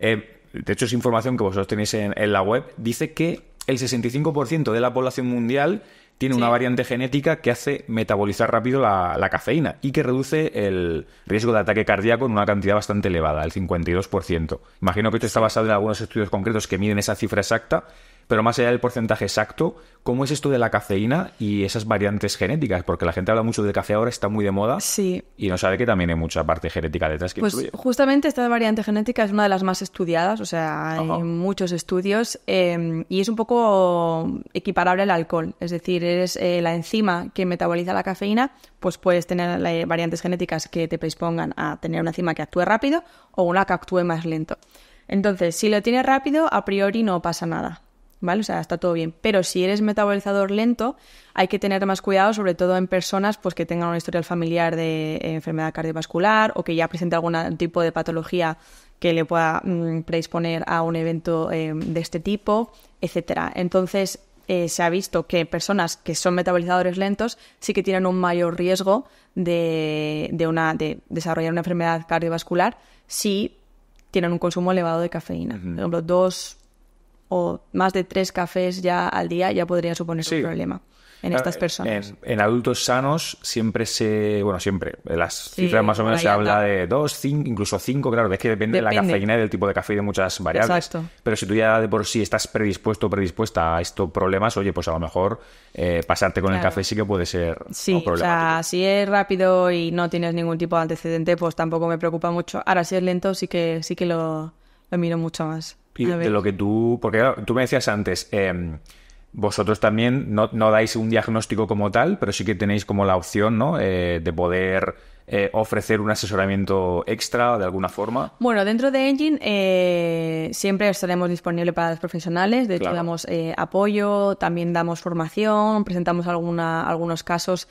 Eh, de hecho, es información que vosotros tenéis en, la web. Dice que el 65% de la población mundial tiene una variante genética que hace metabolizar rápido la, la, cafeína y que reduce el riesgo de ataque cardíaco en una cantidad bastante elevada, el 52%. Imagino que esto está basado en algunos estudios concretos que miden esa cifra exacta, pero más allá del porcentaje exacto, ¿cómo es esto de la cafeína y esas variantes genéticas? Porque la gente habla mucho de café ahora, está muy de moda. Sí. Y no sabe que también hay mucha parte genética detrás que pues Justamente esta variante genética es una de las más estudiadas, o sea, hay muchos estudios em, y es un poco equiparable al alcohol. Es decir, es eh, la enzima que metaboliza la cafeína, pues puedes tener eh, variantes genéticas que te predispongan a tener una enzima que actúe rápido o una que actúe más lento. Entonces, si lo tienes rápido, a priori no pasa nada. ¿vale? O sea, está todo bien. Pero si eres metabolizador lento, hay que tener más cuidado, sobre todo en personas pues, que tengan una historial familiar de eh, enfermedad cardiovascular o que ya presente algún tipo de patología que le pueda mm, predisponer a un evento eh, de este tipo, etcétera. Entonces, eh, se ha visto que personas que son metabolizadores lentos sí que tienen un mayor riesgo de, una, de desarrollar una enfermedad cardiovascular si tienen un consumo elevado de cafeína. Por ejemplo, dos o más de tres cafés ya al día ya podría suponerse un problema en estas eh, personas. En, adultos sanos siempre se, bueno, siempre, las cifras más o menos se habla de dos, cinco incluso cinco, claro, es que depende, de la cafeína y del tipo de café y de muchas variables. Pero si tú ya de por sí estás predispuesto o predispuesta a estos problemas, oye, pues a lo mejor eh, pasarte con el café sí que puede ser un problema. O sea, si es rápido y no tienes ningún tipo de antecedente, pues tampoco me preocupa mucho. Ahora, si es lento, sí que, sí que lo, lo miro mucho más. Y de lo que tú, porque tú me decías antes, em, vosotros también no, dais un diagnóstico como tal, pero sí que tenéis como la opción, ¿no? Eh, de poder eh, ofrecer un asesoramiento extra de alguna forma? Bueno, dentro de Engine eh, siempre estaremos disponibles para los profesionales. De hecho, damos eh, apoyo, también damos formación, presentamos alguna, algunos casos,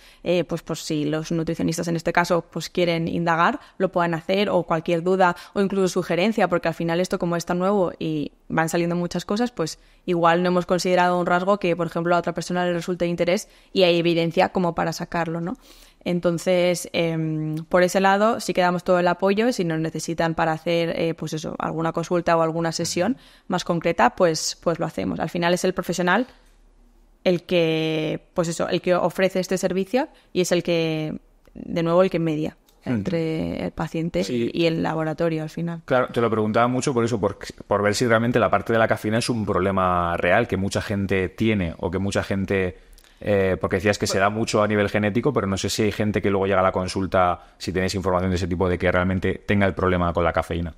pues, pues si los nutricionistas en este caso pues quieren indagar, lo puedan hacer o cualquier duda o incluso sugerencia, porque al final esto como es tan nuevo y van saliendo muchas cosas, pues igual no hemos considerado un rasgo que, por ejemplo, a otra persona le resulte de interés y hay evidencia como para sacarlo, ¿no? Entonces, em, por ese lado, sí que damos todo el apoyo. Si nos necesitan para hacer, eh, pues eso, alguna consulta o alguna sesión más concreta, pues, pues lo hacemos. Al final es el profesional el que, pues eso, el que ofrece este servicio y es el que, de nuevo, el que media entre el paciente y el laboratorio al final. Claro, te lo preguntaba mucho por eso, por, por ver si realmente la parte de la cafeína es un problema real que mucha gente tiene o que mucha gente eh, porque decías que se pues- da mucho a nivel genético, pero no sé si hay gente que luego llega a la consulta, si tenéis información de ese tipo, de que realmente tenga el problema con la cafeína.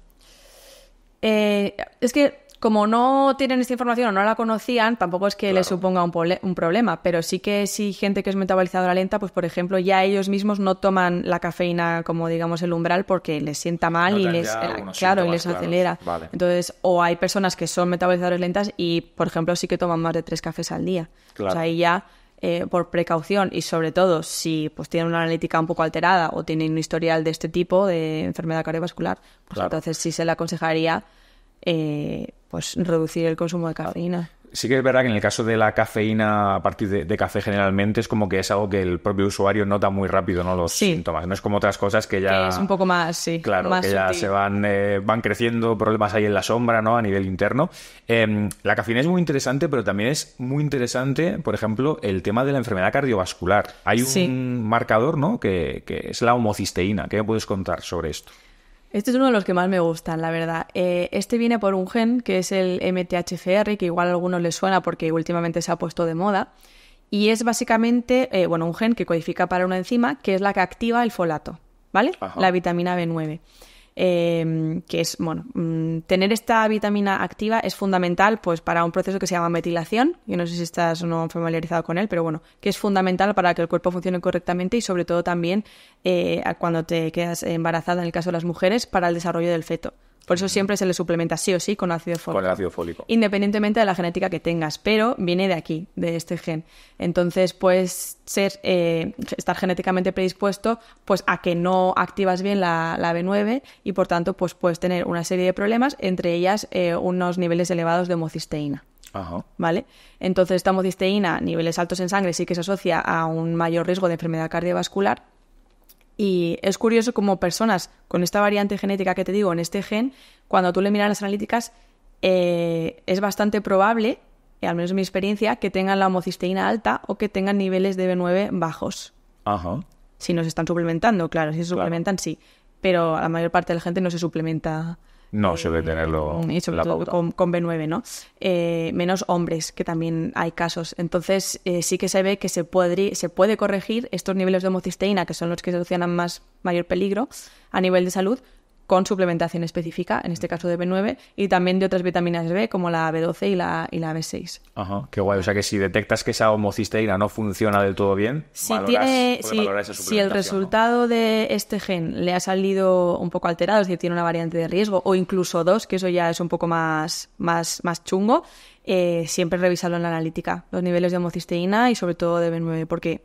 Eh, es que como no tienen esta información o no la conocían, tampoco es que les suponga un, problema, pero sí que si hay gente que es metabolizadora lenta, pues por ejemplo, ya ellos mismos no toman la cafeína como digamos el umbral porque les sienta mal y, les, eh, claro, y les acelera. Entonces, o hay personas que son metabolizadores lentas y por ejemplo sí que toman más de tres cafés al día. O sea, ahí ya eh, por precaución y sobre todo si pues tienen una analítica un poco alterada o tienen un historial de este tipo de enfermedad cardiovascular, pues entonces sí se le aconsejaría eh, pues reducir el consumo de cafeína. Sí que es verdad que en el caso de la cafeína, a partir de, café generalmente, es como que es algo que el propio usuario nota muy rápido, ¿no? Los síntomas. No es como otras cosas que ya... es un poco más, sí. Claro, que ya se van, eh, van creciendo, problemas ahí en la sombra, ¿no? A nivel interno. Em, la cafeína es muy interesante, pero también es muy interesante, por ejemplo, el tema de la enfermedad cardiovascular. Hay un marcador, ¿no? Que, que es la homocisteína. ¿Qué me puedes contar sobre esto? Este es uno de los que más me gustan, la verdad. Eh, este viene por un gen que es el MTHFR, que igual a algunos les suena porque últimamente se ha puesto de moda. Y es básicamente, eh, bueno, un gen que codifica para una enzima que es la que activa el folato, ¿vale? La vitamina B9 eh, que es, bueno, mm, tener esta vitamina activa es fundamental pues para un proceso que se llama metilación, yo no sé si estás o no familiarizado con él, pero bueno, que es fundamental para que el cuerpo funcione correctamente y sobre todo también eh, cuando te quedas embarazada, en el caso de las mujeres, para el desarrollo del feto. Por eso siempre se le suplementa sí o sí con ácido fólico. Con el ácido fólico. Independientemente de la genética que tengas, pero viene de aquí, de este gen. Entonces puedes ser, eh, estar genéticamente predispuesto pues, a que no activas bien la, B9 y por tanto pues, puedes tener una serie de problemas, entre ellas eh, unos niveles elevados de homocisteína. Ajá. ¿Vale? Entonces, esta homocisteína, niveles altos en sangre, sí que se asocia a un mayor riesgo de enfermedad cardiovascular, y es curioso como personas con esta variante genética que te digo, en este gen, cuando tú le miras las analíticas, eh, es bastante probable, al menos en mi experiencia, que tengan la homocisteína alta o que tengan niveles de B9 bajos. Ajá. Si no se están suplementando, claro, si se suplementan, sí. Pero la mayor parte de la gente no se suplementa no, se eh, puede tenerlo. Con, B9, ¿no? Eh, menos hombres, que también hay casos. Entonces, eh, sí que se ve que se puede, se puede corregir estos niveles de homocisteína, que son los que solucionan más mayor peligro a nivel de salud, con suplementación específica, en este mm. caso de B9, y también de otras vitaminas B como la B12 y la, la B6. Ajá, qué guay. O sea que si detectas que esa homocisteína no funciona del todo bien, si, si, si el resultado de este gen le ha salido un poco alterado, es decir, tiene una variante de riesgo o incluso dos, que eso ya es un poco más, más, más chungo, eh, siempre revisarlo en la analítica, los niveles de homocisteína y sobre todo de B9, porque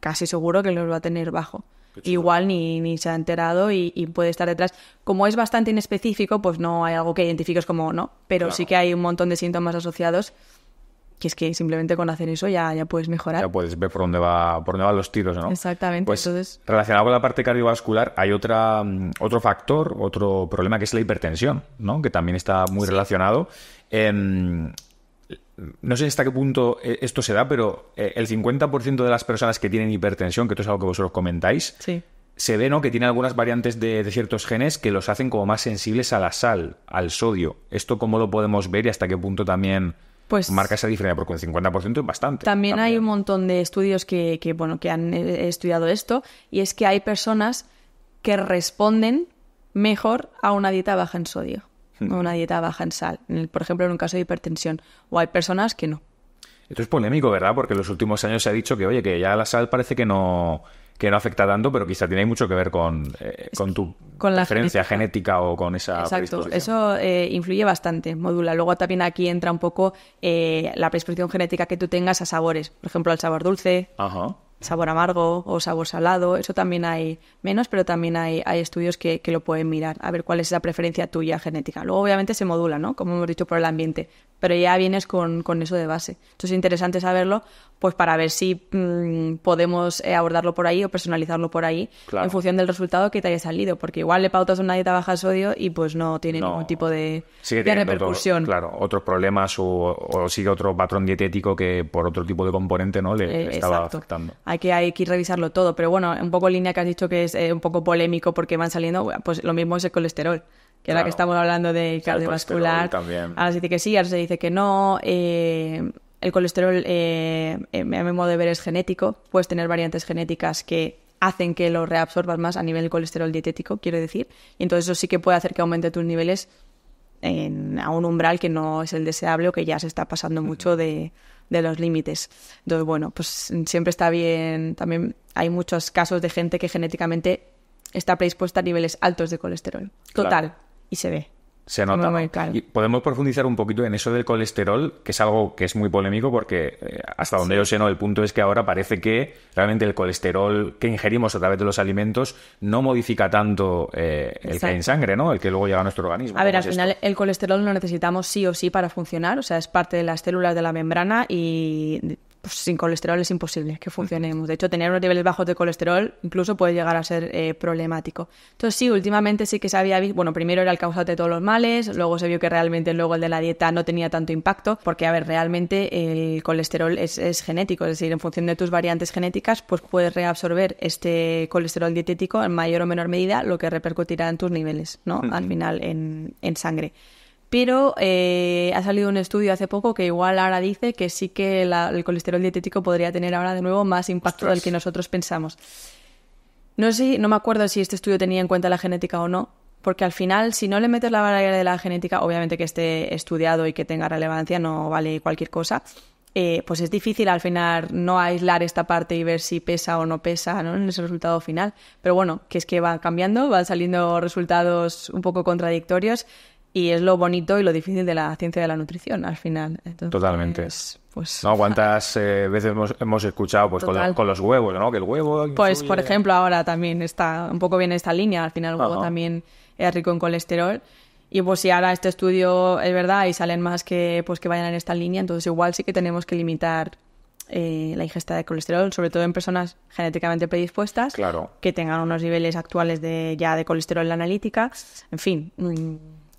casi seguro que los va a tener bajo igual ni, ni, se ha enterado y, puede estar detrás. Como es bastante inespecífico, pues no hay algo que identifiques como no, pero sí que hay un montón de síntomas asociados que es que simplemente con hacer eso ya, ya puedes mejorar. Ya puedes ver por dónde va, por dónde van los tiros, ¿no? Exactamente. Pues relacionado con la parte cardiovascular, hay otra, mm, otro factor, otro problema que es la hipertensión, ¿no? Que también está muy relacionado. en... Em, no sé hasta qué punto eh, esto se da, pero eh, el 50% de las personas que tienen hipertensión, que esto es algo que vosotros comentáis, se ve ¿no? que tiene algunas variantes de, ciertos genes que los hacen como más sensibles a la sal, al sodio. ¿Esto cómo lo podemos ver y hasta qué punto también pues marca esa diferencia? Porque el 50% es bastante. También, hay un montón de estudios que, bueno, que han eh, estudiado esto y es que hay personas que responden mejor a una dieta baja en sodio una hmm. dieta baja en sal, por ejemplo en un caso de hipertensión, o hay personas que no. Esto es polémico, ¿verdad? Porque en los últimos años se ha dicho que, oye, que ya la sal parece que no, que no afecta tanto, pero quizá tiene mucho que ver con, eh, tu con la referencia genética. o con esa Exacto, eso eh, influye bastante, modula. Luego también aquí entra un poco eh, la prescripción genética que tú tengas a sabores, por ejemplo, al sabor dulce, Ajá sabor amargo o sabor salado, eso también hay menos, pero también hay, hay estudios que, que, lo pueden mirar, a ver cuál es esa preferencia tuya genética. Luego obviamente se modula, ¿no? Como hemos dicho, por el ambiente, pero ya vienes con, eso de base. Entonces es interesante saberlo, pues para ver si mm, podemos eh, abordarlo por ahí o personalizarlo por ahí en función del resultado que te haya salido, porque igual le pautas una dieta baja de sodio y pues no tiene ningún tipo de, repercusión. claro, otros problemas o, sigue otro patrón dietético que por otro tipo de componente no le, eh, estaba afectando. Hay que, hay que revisarlo todo, pero bueno, un poco línea que has dicho que es eh, un poco polémico porque van saliendo, pues lo mismo es el colesterol que es ahora que estamos hablando de cardiovascular, a ahora se dice que sí, ahora se dice que no. Eh, el colesterol, eh, eh, a mi modo de ver, es genético. Puedes tener variantes genéticas que hacen que lo reabsorbas más a nivel del colesterol dietético, quiero decir. Y entonces eso sí que puede hacer que aumente tus niveles a un umbral que no es el deseable o que ya se está pasando mucho de, los límites. Entonces, bueno, pues siempre está bien. También hay muchos casos de gente que genéticamente está predispuesta a niveles altos de colesterol. Total y se ve. Se nota. Y podemos profundizar un poquito en eso del colesterol, que es algo que es muy polémico porque eh, hasta donde yo sé, no, el punto es que ahora parece que realmente el colesterol que ingerimos a través de los alimentos no modifica tanto eh, el que hay en sangre, ¿no? El que luego llega a nuestro organismo. A ver, al final el colesterol lo necesitamos sí o sí para funcionar, o sea, es parte de las células de la membrana y pues sin colesterol es imposible que funcionemos. De hecho, tener unos niveles bajos de colesterol incluso puede llegar a ser eh, problemático. Entonces, sí, últimamente sí que se había visto, bueno, primero era el causante de todos los males, luego se vio que realmente luego el de la dieta no tenía tanto impacto, porque, a ver, realmente el colesterol es, genético, es decir, en función de tus variantes genéticas, pues puedes reabsorber este colesterol dietético en mayor o menor medida, lo que repercutirá en tus niveles, ¿no? Al final en sangre pero eh, ha salido un estudio hace poco que igual ahora dice que sí que el colesterol dietético podría tener ahora de nuevo más impacto del que nosotros pensamos. No sé, no me acuerdo si este estudio tenía en cuenta la genética o no, porque al final, si no le metes la barrera de la genética, obviamente que esté estudiado y que tenga relevancia, no vale cualquier cosa, eh, pues es difícil al final no aislar esta parte y ver si pesa o no pesa en ese resultado final. Pero bueno, que es que va cambiando, van saliendo resultados un poco contradictorios. Y es lo bonito y lo difícil de la ciencia de la nutrición al final. Totalmente. pues, pues ¿No? ¿Cuántas eh, veces hemos, hemos, escuchado pues, con, los huevos? Que el huevo. Pues, por ejemplo, ahora también está un poco bien esta línea. Al final, el huevo también es rico en colesterol. Y pues si ahora este estudio es verdad y salen más que, pues, que vayan en esta línea, entonces igual sí que tenemos que limitar eh, la ingesta de colesterol, sobre todo en personas genéticamente predispuestas, claro. que tengan unos niveles actuales de ya de colesterol en la analítica. En fin. Mm,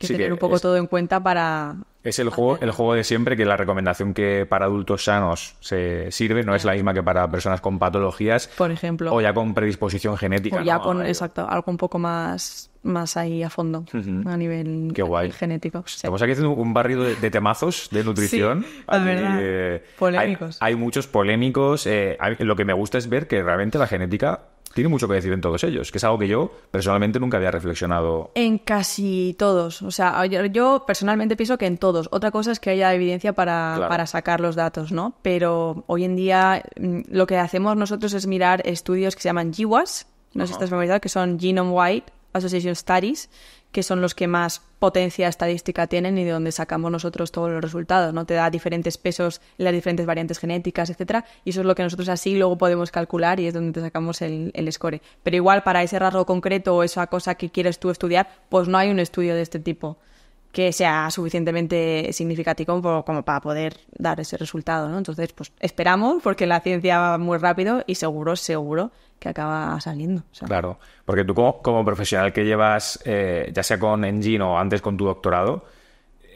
tener un poco todo en cuenta para... Es el juego, el juego de siempre que la recomendación que para adultos sanos se sirve no es la misma que para personas con patologías. Por ejemplo. O ya con predisposición genética. ya con, exacto, algo un poco más, más ahí a fondo a nivel genético. Estamos aquí haciendo un barrio de, temazos de nutrición. Eh, polémicos. Hay, muchos polémicos. Eh, lo que me gusta es ver que realmente la genética tiene mucho que decir en todos ellos, que es algo que yo personalmente nunca había reflexionado. En casi todos. O sea, yo personalmente pienso que en todos. Otra cosa es que haya evidencia para, sacar los datos, ¿no? Pero hoy en día mm, lo que hacemos nosotros es mirar estudios que se llaman GWAS, no sé si estás familiarizado, que son Genome Wide Association Studies, que son los que más potencia estadística tienen y de donde sacamos nosotros todos los resultados, ¿no? Te da diferentes pesos en las diferentes variantes genéticas, etcétera, y eso es lo que nosotros así luego podemos calcular y es donde te sacamos el, el score. Pero igual para ese rasgo concreto o esa cosa que quieres tú estudiar, pues no hay un estudio de este tipo que sea suficientemente significativo como, para poder dar ese resultado, ¿no? Entonces, pues esperamos, porque la ciencia va muy rápido y seguro, seguro que acaba saliendo. Claro, porque tú como, como profesional que llevas, eh, ya sea con Engine o antes con tu doctorado,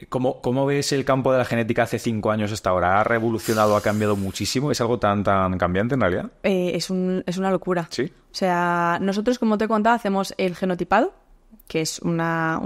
¿cómo, ¿cómo, ves el campo de la genética hace cinco años hasta ahora? ¿Ha revolucionado, ha cambiado muchísimo? ¿Es algo tan, tan cambiante en realidad? Eh, es, un, es una locura. Sí. O sea, nosotros, como te he contado, hacemos el genotipado, que es una,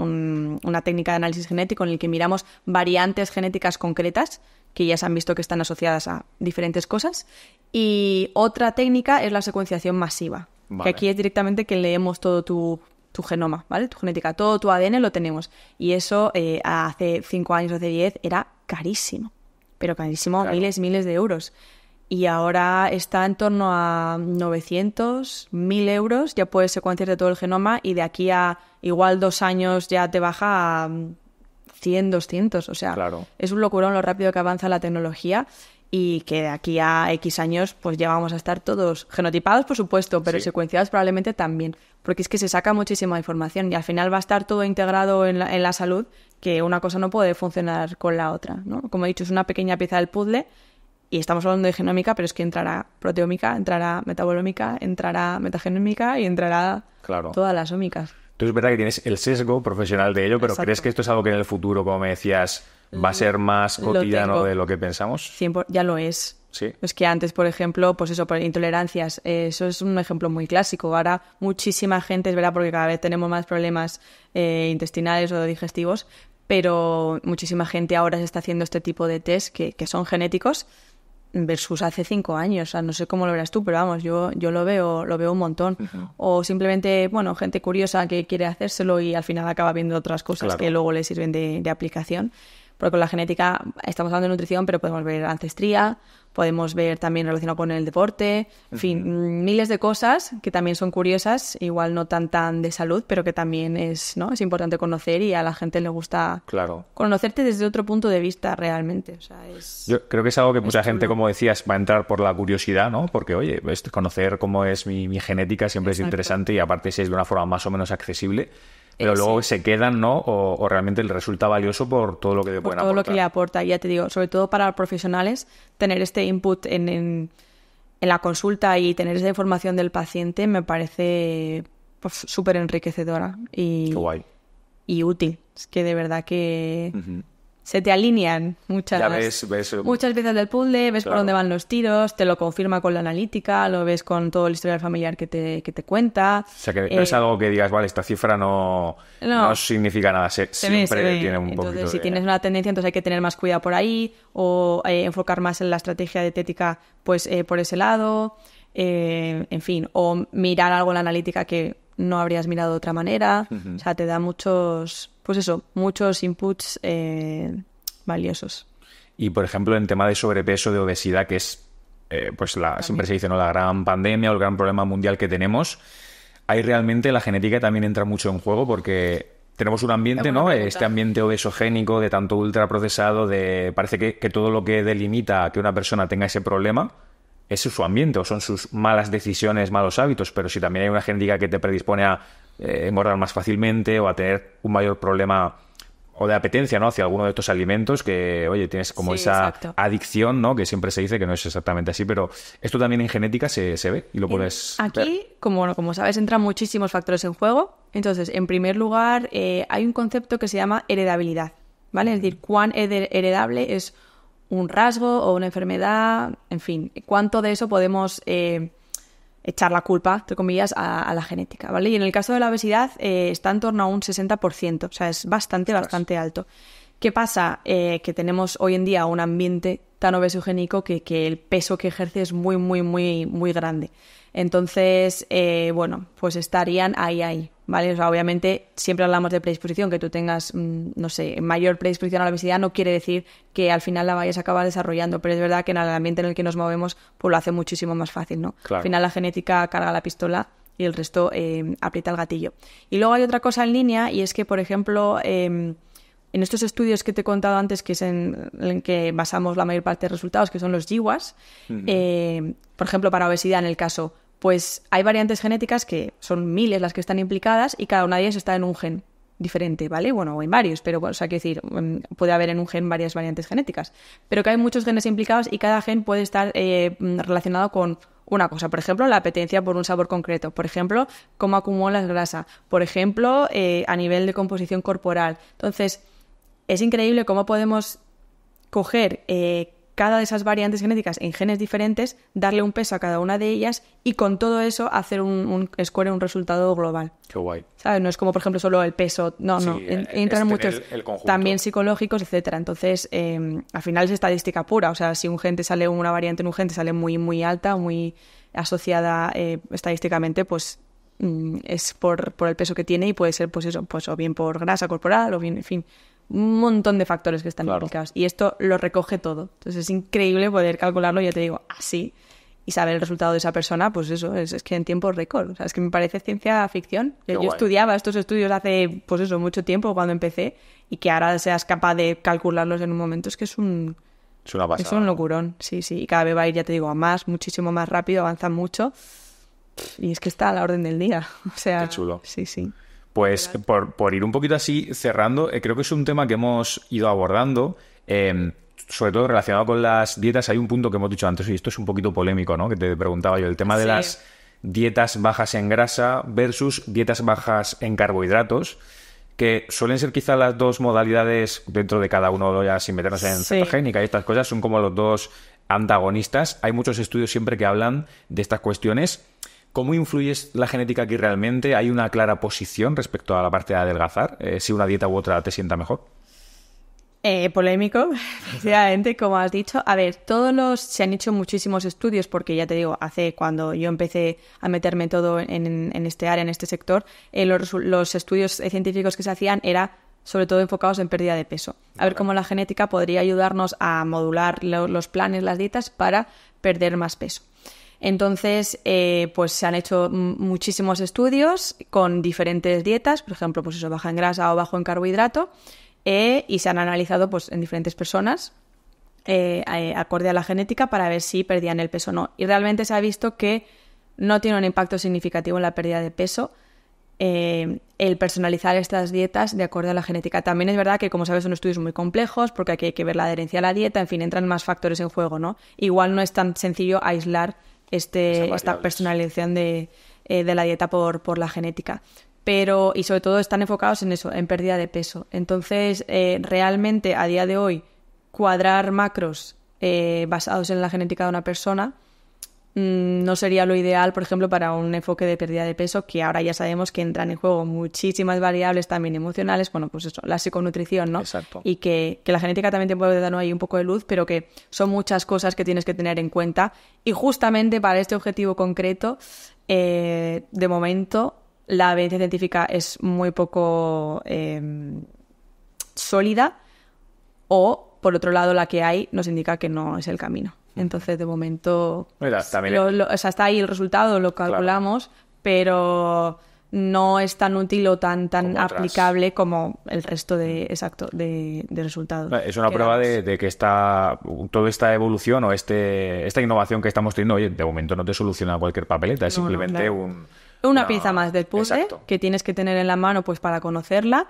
técnica de análisis genético en el que miramos variantes genéticas concretas que ya se han visto que están asociadas a diferentes cosas. Y otra técnica es la secuenciación masiva, que aquí es directamente que leemos todo tu, genoma, ¿vale? Tu genética, todo tu ADN lo tenemos. Y eso eh, hace 5 años, hace 10, era carísimo. Pero carísimo, miles miles, miles de euros y ahora está en torno a 900, 1000 euros, ya puedes secuenciar todo el genoma y de aquí a igual dos años ya te baja a 100, 200, o sea, es un locurón lo rápido que avanza la tecnología y que de aquí a X años pues ya vamos a estar todos genotipados, por supuesto, pero secuenciados probablemente también, porque es que se saca muchísima información y al final va a estar todo integrado en la, en la salud, que una cosa no puede funcionar con la otra, ¿no? Como he dicho, es una pequeña pieza del puzzle y estamos hablando de genómica, pero es que entrará proteómica, entrará metabolómica, entrará metagenómica y entrará todas las ómicas. Tú es verdad que tienes el sesgo profesional de ello, pero ¿crees que esto es algo que en el futuro, como me decías, va a mm, ser más cotidiano de lo que pensamos? ya lo es. Sí. Es que antes, por ejemplo, pues eso, por intolerancias, eh, eso es un ejemplo muy clásico. Ahora muchísima gente, es verdad, porque cada vez tenemos más problemas eh, intestinales o digestivos, pero muchísima gente ahora se está haciendo este tipo de test que son genéticos versus hace cinco años. O sea, no sé cómo lo verás tú, pero vamos, yo, yo lo veo, lo veo un montón. O simplemente, bueno, gente curiosa que quiere hacérselo y al final acaba viendo otras cosas que luego le sirven de aplicación. Porque con la genética estamos hablando de nutrición, pero podemos ver ancestría, podemos ver también relacionado con el deporte, en fin, mm, miles de cosas que también son curiosas, igual no tan tan de salud, pero que también es, ¿no? Es importante conocer y a la gente le gusta conocerte desde otro punto de vista realmente. Yo creo que es algo que mucha gente, como decías, va a entrar por la curiosidad, ¿no? Porque, oye, conocer cómo es mi, genética siempre es interesante y aparte si es de una forma más o menos accesible pero eh, luego se quedan, ¿no? O, realmente le resulta valioso por todo lo que le aporta. todo lo que le aporta, ya te digo, sobre todo para profesionales, tener este input en, la consulta y tener esa información del paciente me parece pues, súper enriquecedora y, y útil. Es que de verdad que se te alinean muchas, veces eh, muchas veces del puzzle, ves por dónde van los tiros, te lo confirma con la analítica, lo ves con todo el historial familiar que te, que te cuenta. O sea, que no es eh, algo que digas, vale, esta cifra no, no, significa nada, siempre tiene un Entonces, si tienes una tendencia, entonces hay que tener más cuidado por ahí o eh, enfocar más en la estrategia dietética pues eh, por ese lado. en fin, o mirar algo en la analítica que no habrías mirado de otra manera. O sea, te da muchos, pues eso, muchos inputs eh, valiosos. Y por ejemplo, en tema de sobrepeso, de obesidad, que es, eh, pues la, siempre se dice, ¿no? La gran pandemia o el gran problema mundial que tenemos. Ahí realmente la genética también entra mucho en juego porque tenemos un ambiente, ¿no? Este ambiente obesogénico, de tanto ultraprocesado, de parece que, que, todo lo que delimita que una persona tenga ese problema es su ambiente, son sus malas decisiones, malos hábitos, pero si también hay una genética que te predispone a morar eh, engordar más fácilmente o a tener un mayor problema o de apetencia, ¿no? Hacia alguno de estos alimentos que, oye, tienes como esa adicción, ¿no? Que siempre se dice que no es exactamente así, pero esto también en genética se, se ve y lo puedes. Aquí, como como sabes, entran muchísimos factores en juego. Entonces, en primer lugar, eh, hay un concepto que se llama heredabilidad, ¿vale? Es decir, cuán heredable es un rasgo o una enfermedad, en fin, cuánto de eso podemos eh, echar la culpa, entre comillas, a, la genética, ¿vale? Y en el caso de la obesidad eh, está en torno a un 60%, o sea, es bastante, bastante alto. ¿Qué pasa? Eh, que tenemos hoy en día un ambiente tan obesogénico que, que el peso que ejerce es muy, muy, muy, muy grande. Entonces, eh, bueno, pues estarían ahí, ahí. ¿Vale? O sea, obviamente siempre hablamos de predisposición, que tú tengas, mm, no sé, mayor predisposición a la obesidad no quiere decir que al final la vayas a acabar desarrollando, pero es verdad que en el ambiente en el que nos movemos, pues lo hace muchísimo más fácil, ¿no? Al final la genética carga la pistola y el resto em, aprieta el gatillo. Y luego hay otra cosa en línea y es que, por ejemplo, em, en estos estudios que te he contado antes, que es en, el que basamos la mayor parte de resultados, que son los GWAS, eh, por ejemplo, para obesidad, en el caso pues hay variantes genéticas que son miles las que están implicadas y cada una de ellas está en un gen diferente, ¿vale? Bueno, o en varios, pero bueno, o sea, que decir, mm, puede haber en un gen varias variantes genéticas, pero que hay muchos genes implicados y cada gen puede estar eh, mm, relacionado con una cosa, por ejemplo, la apetencia por un sabor concreto, por ejemplo, cómo acumulas grasa, por ejemplo, eh, a nivel de composición corporal. Entonces, es increíble cómo podemos coger eh, cada de esas variantes genéticas en genes diferentes, darle un peso a cada una de ellas y con todo eso hacer un, un score, un resultado global. Qué guay. ¿Sabes? No es como, por ejemplo, solo el peso. No, no. Entran muchos también psicológicos, etcétera. Entonces, eh, al final es estadística pura. O sea, si un gente sale, una variante en un gente sale muy, muy alta, muy asociada eh, estadísticamente, pues mm, es por, por el peso que tiene y puede ser, pues eso, pues o bien por grasa corporal o bien, en fin, un montón de factores que están implicados. Y esto lo recoge todo. Entonces es increíble poder calcularlo, ya te digo, así. Y saber el resultado de esa persona, pues eso, es, que en tiempo récord. O sea, es que me parece ciencia ficción. yo estudiaba estos estudios hace, pues eso, mucho tiempo, cuando empecé, y que ahora seas capaz de calcularlos en un momento, es que es un... Es una pasada. Es un locurón, sí, sí. Y cada vez va a ir, ya te digo, a más, muchísimo más rápido, avanza mucho. Y es que está a la orden del día. [LAUGHS] O sea, Qué chulo. Sí, sí. Pues por, ir un poquito así cerrando, eh, creo que es un tema que hemos ido abordando. Em, sobre todo relacionado con las dietas, hay un punto que hemos dicho antes, y esto es un poquito polémico, ¿no? Que te preguntaba yo, el tema de las dietas bajas en grasa versus dietas bajas en carbohidratos, que suelen ser quizá las dos modalidades dentro de cada uno, ya sin meternos en cetogénica y estas cosas, son como los dos antagonistas. Hay muchos estudios siempre que hablan de estas cuestiones ¿Cómo influye la genética aquí realmente? ¿Hay una clara posición respecto a la parte de adelgazar? Eh, ¿Si una dieta u otra te sienta mejor? Eh, polémico, [LAUGHS] efectivamente, como has dicho. A ver, todos los. Se han hecho muchísimos estudios, porque ya te digo, hace cuando yo empecé a meterme todo en, este área, en este sector, eh, los, estudios científicos que se hacían eran sobre todo enfocados en pérdida de peso. A ver cómo la genética podría ayudarnos a modular los planes, las dietas para perder más peso. Entonces, eh, pues se han hecho muchísimos estudios con diferentes dietas, por ejemplo, pues eso, baja en grasa o bajo en carbohidrato, eh, y se han analizado pues, en diferentes personas eh, acorde a la genética para ver si perdían el peso o no. Y realmente se ha visto que no tiene un impacto significativo en la pérdida de peso el personalizar estas dietas de acorde a la genética. También es verdad que, como sabes, son estudios muy complejos porque aquí hay que ver la adherencia a la dieta, en fin, entran más factores en juego, ¿no? Igual no es tan sencillo aislar este, esta personalización de, eh, de la dieta por, por la genética pero y sobre todo están enfocados en eso, en pérdida de peso. Entonces, eh, realmente a día de hoy, cuadrar macros eh, basados en la genética de una persona Mm, no sería lo ideal, por ejemplo, para un enfoque de pérdida de peso, que ahora ya sabemos que entran en juego muchísimas variables también emocionales, bueno, pues eso, la psiconutrición, ¿no? Exacto. Y que, la genética también te puede dar ¿no? ahí un poco de luz, pero que son muchas cosas que tienes que tener en cuenta. Y justamente para este objetivo concreto, eh, de momento, la evidencia científica es muy poco em, sólida o, por otro lado, la que hay nos indica que no es el camino. Entonces, de momento. está ahí el resultado, lo calculamos, pero no es tan útil o tan, tan aplicable como el resto de, exacto, de, resultados. Es una prueba de, que esta, toda esta evolución o este, esta innovación que estamos teniendo, oye, de momento no te soluciona cualquier papeleta, es simplemente un... Una, pieza más del puzzle que tienes que tener en la mano pues para conocerla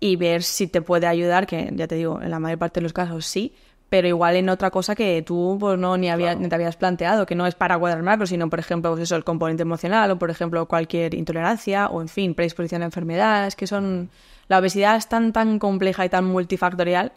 y ver si te puede ayudar, que ya te digo, en la mayor parte de los casos sí, pero igual en otra cosa que tú pues no ni, había, te habías planteado, que no es para guardar sino por ejemplo pues eso, el componente emocional o por ejemplo cualquier intolerancia o en fin, predisposición a enfermedades, que son la obesidad es tan tan compleja y tan multifactorial,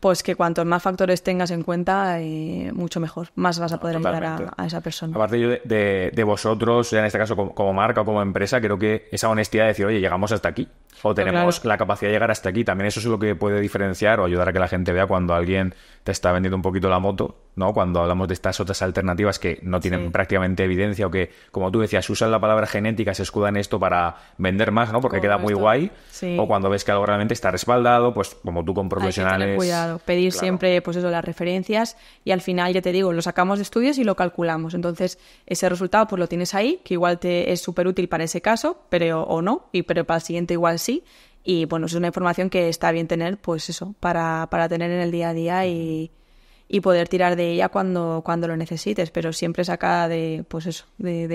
pues que cuantos más factores tengas en cuenta, eh, mucho mejor, más vas a ah, poder ayudar a, esa persona. Aparte de, de, de, vosotros, en este caso como marca o como empresa, creo que esa honestidad de decir, oye, llegamos hasta aquí o tenemos la capacidad de llegar hasta aquí. También eso es lo que puede diferenciar o ayudar a que la gente vea cuando alguien te está vendiendo un poquito la moto, ¿no? Cuando hablamos de estas otras alternativas que no tienen prácticamente evidencia o que, como tú decías, usan la palabra genética, se escudan esto para vender más, ¿no? Porque queda muy guay. O cuando ves que algo realmente está respaldado, pues como tú con profesionales... Hay que tener cuidado, pedir siempre, pues eso, las referencias y al final, ya te digo, lo sacamos de estudios y lo calculamos. Entonces, ese resultado pues lo tienes ahí, que igual te es súper útil para ese caso, pero o no, y pero para el siguiente igual sí y bueno, es una información que está bien tener, pues eso, para, para tener en el día a día y, y poder tirar de ella cuando, cuando lo necesites, pero siempre saca de, pues eso, de,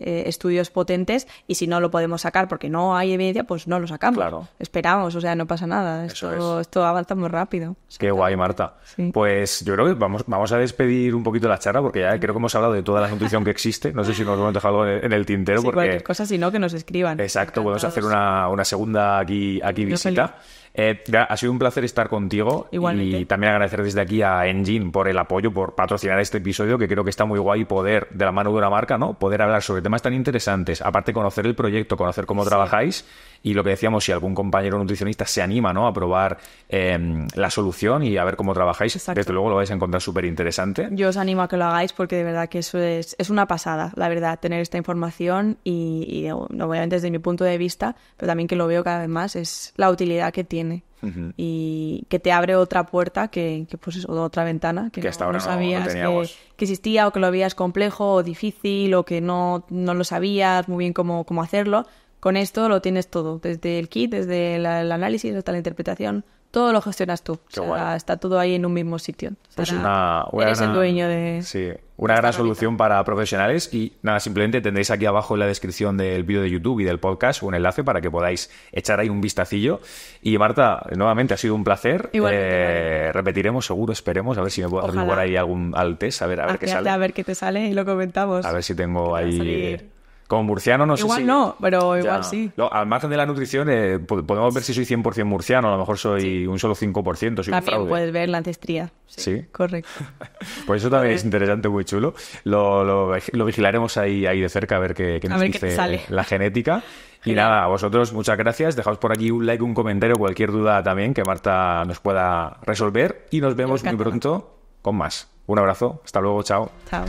eh, estudios potentes y si no lo podemos sacar porque no hay evidencia, pues no lo sacamos. Esperamos, o sea, no pasa nada. Esto, esto avanza muy rápido. Qué guay, Marta. Pues yo creo que vamos, vamos a despedir un poquito la charla porque ya creo que hemos hablado de toda la nutrición que existe. No sé si nos hemos dejado en el tintero. Sí, porque... cualquier cosa, si no, que nos escriban. Exacto, podemos hacer una, segunda aquí, aquí visita. Eh, ha sido un placer estar contigo y también agradecer desde aquí a Engine por el apoyo, por patrocinar este episodio, que creo que está muy guay poder, de la mano de una marca, ¿no? Poder hablar sobre temas tan interesantes, aparte conocer el proyecto, conocer cómo trabajáis y lo que decíamos, si algún compañero nutricionista se anima ¿no? a probar em, la solución y a ver cómo trabajáis, desde luego lo vais a encontrar súper interesante. Yo os animo a que lo hagáis porque de verdad que eso es, es una pasada, la verdad, tener esta información y, obviamente desde mi punto de vista, pero también que lo veo cada vez más, es la utilidad que tiene. y que te abre otra puerta que, pues o otra ventana que, no, ahora sabías que, existía o que lo veías complejo o difícil o que no, lo sabías muy bien cómo, cómo hacerlo con esto lo tienes todo, desde el kit, desde el análisis hasta la interpretación, todo lo gestionas tú. está todo ahí en un mismo sitio. Pues eres el dueño de. Sí, una gran solución para profesionales. Y nada, simplemente tendréis aquí abajo en la descripción del vídeo de YouTube y del podcast un enlace para que podáis echar ahí un vistacillo. Y Marta, nuevamente ha sido un placer. Eh, repetiremos, seguro, esperemos, a ver si me puedo hacer ahí algún al test, a ver, a ver qué sale. A ver qué te sale y lo comentamos. A ver si tengo ahí. Como murciano no sé Igual no, pero igual sí. al margen de la nutrición, eh, podemos ver si soy 100% murciano, a lo mejor soy un solo 5%, soy también puedes ver la ancestría. Sí. Correcto. [LAUGHS] pues eso también es interesante, muy chulo. Lo, lo, vigilaremos ahí, ahí de cerca a ver qué, qué nos dice sale. la genética. [LAUGHS] Y nada, a vosotros muchas gracias. Dejaos por aquí un like, un comentario, cualquier duda también que Marta nos pueda resolver. Y nos vemos muy pronto con más. Un abrazo, hasta luego, chao. Chao.